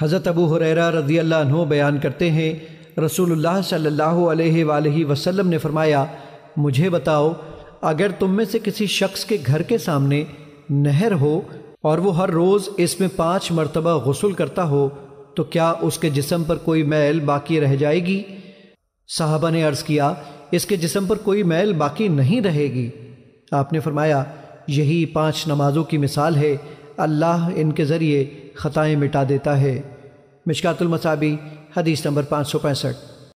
हज़रत अबू हुररा रज़ी अल्लाह बयान करते हैं रसूलुल्लाह सल्लल्लाहु अलैहि वसल्लम ने फरमाया मुझे बताओ अगर तुम में से किसी शख्स के घर के सामने नहर हो और वो हर रोज़ इसमें पाँच मरतबा गसल करता हो तो क्या उसके जिसम पर कोई मैल बाकी रह जाएगी साहबा ने अर्ज़ किया इसके जिसम पर कोई मैल बाकी नहीं रहेगी आपने फरमाया यही पाँच नमाजों की मिसाल है अल्लाह इनके ज़रिए ख़ताएँ मिटा देता है मिशकातुलमसाबी हदीस नंबर पाँच सौ पैंसठ